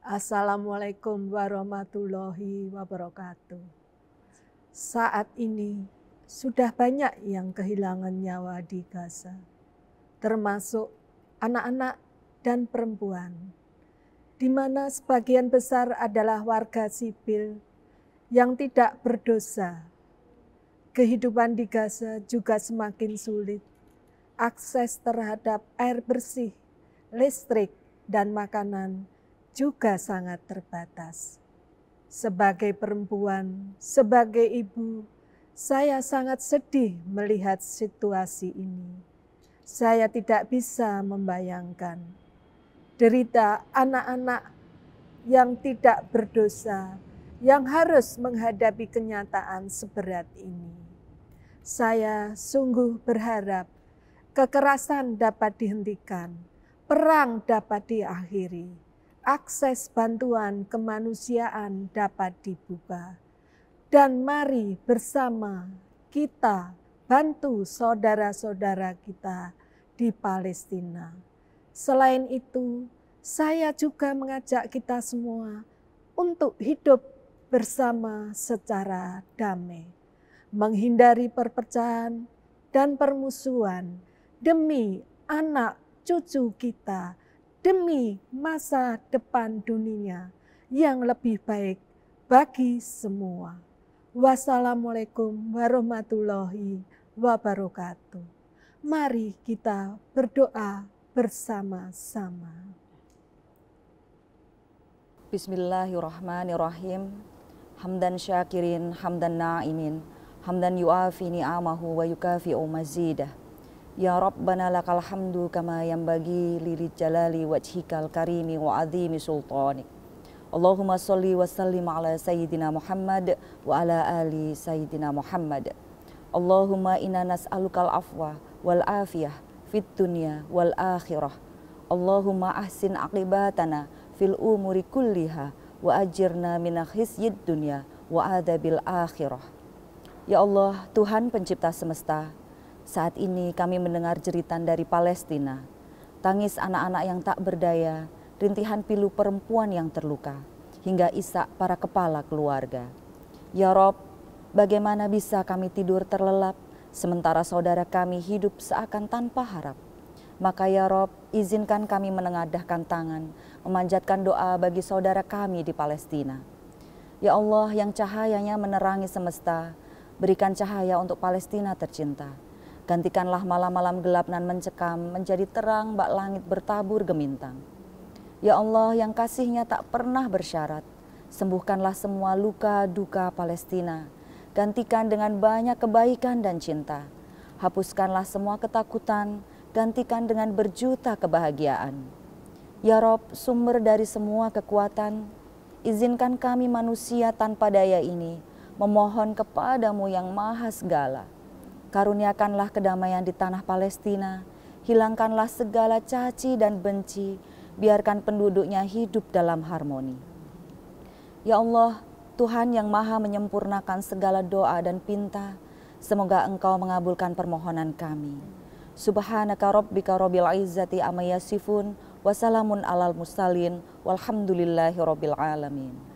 Assalamualaikum warahmatullahi wabarakatuh. Saat ini sudah banyak yang kehilangan nyawa di Gaza, termasuk anak-anak dan perempuan, di mana sebagian besar adalah warga sipil yang tidak berdosa. Kehidupan di Gaza juga semakin sulit. Akses terhadap air bersih, listrik, dan makanan juga sangat terbatas. Sebagai perempuan, sebagai ibu, saya sangat sedih melihat situasi ini. Saya tidak bisa membayangkan derita anak-anak yang tidak berdosa yang harus menghadapi kenyataan seberat ini. Saya sungguh berharap kekerasan dapat dihentikan, perang dapat diakhiri akses bantuan kemanusiaan dapat dibuka. Dan mari bersama kita bantu saudara-saudara kita di Palestina. Selain itu, saya juga mengajak kita semua untuk hidup bersama secara damai, menghindari perpecahan dan permusuhan demi anak cucu kita demi masa depan dunia yang lebih baik bagi semua. Wassalamualaikum warahmatullahi wabarakatuh. Mari kita berdoa bersama-sama. Bismillahirrahmanirrahim. Hamdan syakirin, hamdan na'imin, hamdan yu'afini Amahu wa yukafi'u mazidah. Ya Rabbana lakal hamdu kama yang bagi lili jalali wajhikal karimi wa azimi sultanik. Allahumma salli wa sallim ala Sayyidina Muhammad wa ala ali Sayyidina Muhammad. Allahumma inna nas'alukal afwa wal afiyah fit dunya wal akhirah. Allahumma ahsin aqibatana fil umuri kulliha wa ajirna min khisyid dunya wa adabil akhirah. Ya Allah, Tuhan pencipta semesta, saat ini kami mendengar jeritan dari Palestina, tangis anak-anak yang tak berdaya, rintihan pilu perempuan yang terluka, hingga isak para kepala keluarga. Ya Rob, bagaimana bisa kami tidur terlelap sementara saudara kami hidup seakan tanpa harap? Maka ya Rob, izinkan kami menengadahkan tangan, memanjatkan doa bagi saudara kami di Palestina. Ya Allah yang cahayanya menerangi semesta, berikan cahaya untuk Palestina tercinta Gantikanlah malam-malam gelap nan mencekam menjadi terang bak langit bertabur gemintang. Ya Allah yang kasihnya tak pernah bersyarat, sembuhkanlah semua luka duka Palestina. Gantikan dengan banyak kebaikan dan cinta. Hapuskanlah semua ketakutan, gantikan dengan berjuta kebahagiaan. Ya Rob, sumber dari semua kekuatan, izinkan kami manusia tanpa daya ini memohon kepadamu yang maha segala Karuniakanlah kedamaian di tanah Palestina, hilangkanlah segala caci dan benci, biarkan penduduknya hidup dalam harmoni. Ya Allah, Tuhan yang maha menyempurnakan segala doa dan pinta, semoga Engkau mengabulkan permohonan kami. Subhanaka rabbika rabbil izzati amma yasifun, wasalamun alal mustalin walhamdulillahi rabbil alamin.